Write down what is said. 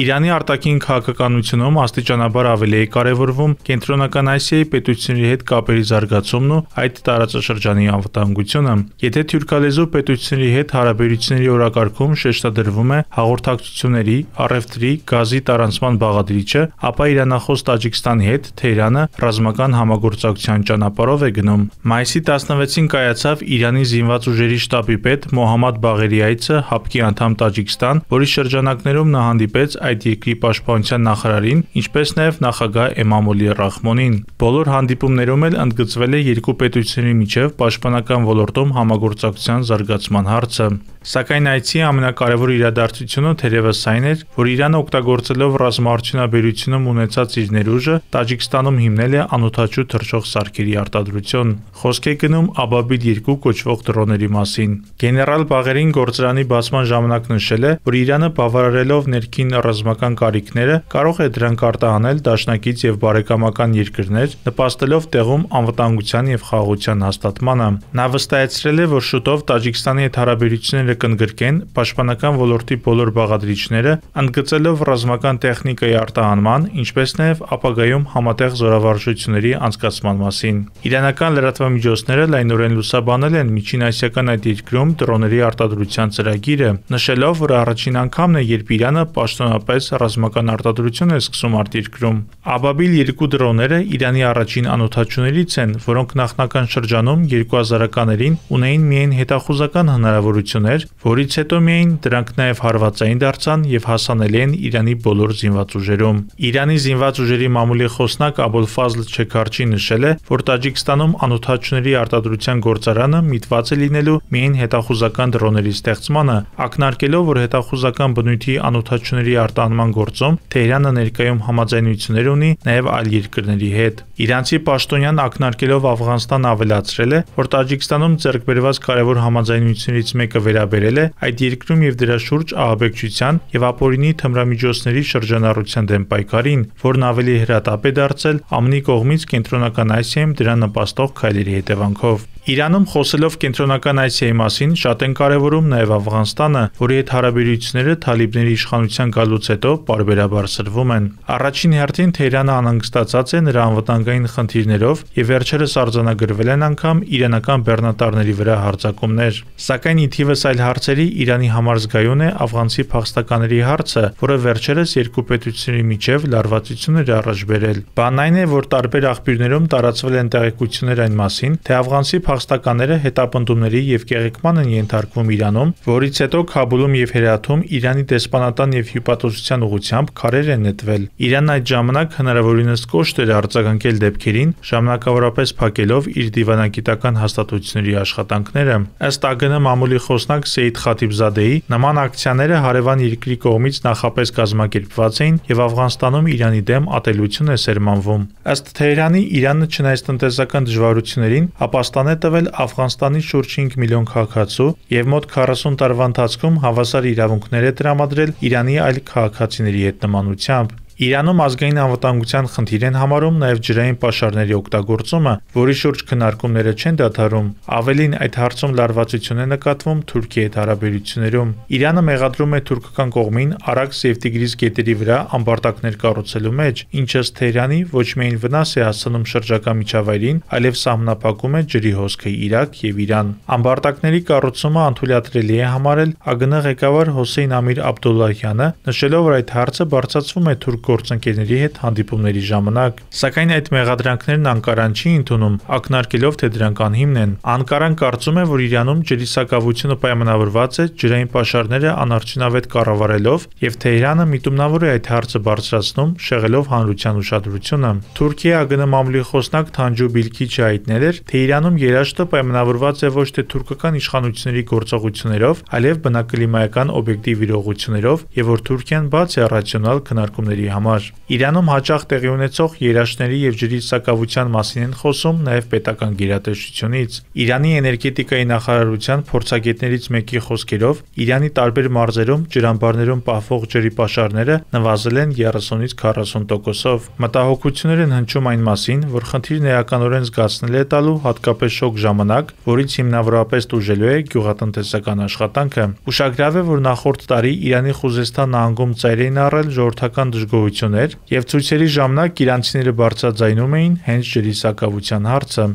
Իրանի արտաքին քաղաքականությունում աստիճանաբար ավելի է կարևորվում Կենտրոնական Ասիայի պետությունների հետ կապերի զարգացումն ու այդ տարածաշրջանի անվտանգությունը։ Եթե թյուրքալեզու պետությունների հետ հարաբերությունների օրակարգում շեշտադրվում է հաղորդակցությունների, առևտրի, գազի տարանցման բաղադրիչը, ապա Իրանախոս Տաջիկստանի հետ Թեհրանը ռազմական համագործակցության ճանապարհով է գնում։ Մայիսի 16-ին կայացավ Իրանի զինված ուժերի շտաբի պետ Մոհամմադ Բաղերիայցը հապկի անդամ Տաջիկստան, որի շրջանակներում նա հանդիպեց այդ երկրի պաշտպանության նախարարին, ինչպես նաև նախագահ Էմամոլի Ռախմոնին։ Բոլոր հանդիպումներում էլ ընդգծվել է երկու պետությունների միջև պաշտպանական ոլորտում համագործակցության զարգացման հարցը։ Սակայն այցի ամենակարևոր իրադարձությունը թերևս այն էր, որ Իրանը օգտագործելով ռազմաարդյունաբերությունում ունեցած իր ներուժը Տաջիկստանում հիմնել է անօթաչու թռչող սարքերի արտադրություն։ Խոսք է գնում Ababid-2 կոչվող դրոների մասին։ Գեներալ Բաղերին գործարանի բացման ժամանակ նշել է, որ Իրանը բավարարելով ներքին ռազմաարդյունաբերության պատերազմական կարիքները, կարող է դրանք արտահանել դաշնակից եւ բարեկամական երկրներ, նպաստելով տեղում անվտանգության եւ խաղաղության հաստատմանը։ Նա վստահեցրել է, որ շուտով Տաջիկստանի հետ հարաբերությունները կընդգրկեն պաշտպանական ոլորտի բոլոր բաղադրիչները, ընդգծելով ռազմական տեխնիկայի արտահանման, ինչպես նաեւ ապագայում համատեղ զորավարժությունների անցկացման մասին։ Իրանական լրատվամիջոցները լայնորեն լուսաբանել են Միջին Ասիական այդ երկրում դրոների արտադրության ծրագիրը, նշելով, որ առաջին անգամն է, երբ Իրանը պաշտոնապես պաշտոնապես ռազմական արտադրություն է սկսում արտիրքրում։ Աբաբիլ 2 դրոները Իրանի առաջին անօթաչուներից են, որոնք նախնական շրջանում 2000-ականներին ունեին միայն հետախուզական հնարավորություններ, որից հետո միայն դրանք նաև հարվածային դարձան եւ հասանելի են Իրանի բոլոր զինված ուժերում։ Իրանի զինված ուժերի մամուլի խոսնակ Աբոլֆազլ Չեքարչի նշել է, որ Տաջիկստանում անօթաչուների արտադրության գործարանը միտված է լինելու միայն հետախուզական դրոների ստեղծմանը, ակնարկելով, որ հետախուզական բնույթի անօթաչուների պարտանման գործում Թեհրանը ներկայում համաձայնություններ ունի նաև այլ երկրների հետ։ Իրանցի Պաշտոնյան ակնարկելով Աфghanistan ավելացրել է, որ Տաջիկստանում ձեռք բերված կարևոր համաձայնություններից մեկը վերաբերել է այդ երկրում եւ դրա շուրջ ահաբեկչության եւ ապօրինի թմրամիջոցների շրջանառության դեմ պայքարին, որն ավելի հրատապ է դարձել ԱՄՆ-ի կողմից կենտրոնական Ասիայում դրա նպաստող քայլերի հետևանքով։ Իրանում խոսելով կենտրոնական Ասիայի մասին շատ են կարևորում նաև Աфghanistan-ը, որի հետ հարաբերությունները Թալիբների իշխանության գալուց հաղթելուց հետո բարբերաբար սրվում են։ Առաջին հերթին Թեհրանը անհանգստացած է նրա անվտանգային խնդիրներով եւ վերջերս արձանագրվել են անգամ իրանական բեռնատարների վրա հարձակումներ։ Սակայն ի թիվս այլ հարցերի Իրանի համար զգայուն է աֆղանցի փախստականների հարցը, որը վերջերս երկու պետությունների միջև լարվածություններ առաջ բերել։ Բան այն է, որ տարբեր աղբյուրներում տարածվել են տեղեկություններ այն մասին, թե աֆղանցի փախստականները հետապնդումների եւ կեղեքման են ենթարկվում Իրանում, որից հետո Քաբուլում եւ Հերաթում Իրանի դեսպանատան եւ հյուպատոս լրատվազորության ուղությամբ քարեր են նետվել։ Իրանն այդ ժամանակ հնարավորինս կոշտ էր արձագանքել դեպքերին, ժամանակավորապես փակելով իր դիվանագիտական հաստատությունների աշխատանքները։ Ըստ ԱԳՆ մամուլի խոսնակ Սեյիդ Խաթիբզադեի, նման ակցիաները հարևան երկրի կողմից նախապես կազմակերպված էին եւ Աфghanստանում Իրանի դեմ ատելություն է սերմանվում։ Ըստ Թեհրանի, Իրանը չնայած տնտեսական դժվարություններին, ապաստան է տվել Աфghanստանի շուրջ 5 միլիոն քաղաքացու եւ մոտ 40 տարվա ընթացքում հավասար իրավունքներ է տրամադրել Իրանի այլ քաղաքացիներին քաղաքացիների հետ նմանությամբ Իրանում ազգային անվտանգության խնդիր են համարում նաև ջրային պաշարների օգտագործումը, որի շուրջ քննարկումները չեն դադարում։ Ավելին, այդ հարցում լարվածություն է նկատվում Թուրքիայի հետ հարաբերություններում։ Իրանը մեղադրում է թուրքական կողմին Արաքս և Տիգրիս գետերի վրա ամբարտակներ կառուցելու մեջ, ինչը Թեհրանի ոչ միայն վնաս է հասցնում շրջակա միջավայրին, այլև սահմանափակում է ջրի հոսքը Իրաք եւ Իրան։ Ամբարտակների կառուցումը անթույլատրելի է համարել ԱԳՆ ղեկավար Հոսեյն Ամիր Աբդուլլահյանը, նշելով, որ այդ հարցը բարձրացվում է թուրք գործընկերների հետ հանդիպումների ժամանակ, սակայն այդ մեղադրանքներն Անկարան չի ընդունում, ակնարկելով թե դրանք անհիմն են։ Անկարան կարծում է, որ Իրանում ջրի սակավությունը պայմանավորված է ջրային պաշարները անարդյունավետ կառավարելով եւ Թեհրանը միտումնավոր է այդ հարցը բարձրացնում, շեղելով հանրության ուշադրությունը։ Թուրքիա ԱԳՆ մամուլի խոսնակ Թանջու Բիլքիչը հայտնել էր, թե Իրանում երաշտը պայմանավորված է ոչ թե թուրքական իշխանությունների գործողություններով, այլև բնակլիմայական օբյեկտիվ իրողություններով եւ որ Թուրքիան բաց է ռացիոնալ քննարկումների համար։ Իրանում հաճախ տեղի ունեցող երաշտների եւ ջրի սակավության մասին են խոսում նաեւ պետական գերատեսչությունից։ Իրանի էներգետիկայի նախարարության փորձագետներից մեկի խոսքերով Իրանի տարբեր մարզերում ջրամբարներում պահվող ջրի պաշարները նվազել են 30-ից 40%-ով։ Մտահոգություններ են հնչում այն մասին, որ խնդիրն էականորեն զգացնել է տալու հատկապես շոգ ժամանակ, որից հիմնավորապես տուժելու է գյուղատնտեսական աշխատանքը։ Ուշագրավ է, որ նախորդ տարի Իրանի Խուզեստան նահանգում ծայր էին առել ժողովրդական դժգոհ հաջողություններ եւ ցույցերի ժամանակ իրանցիները բարձրաձայնում էին հենց ջրի սակավության հարցը։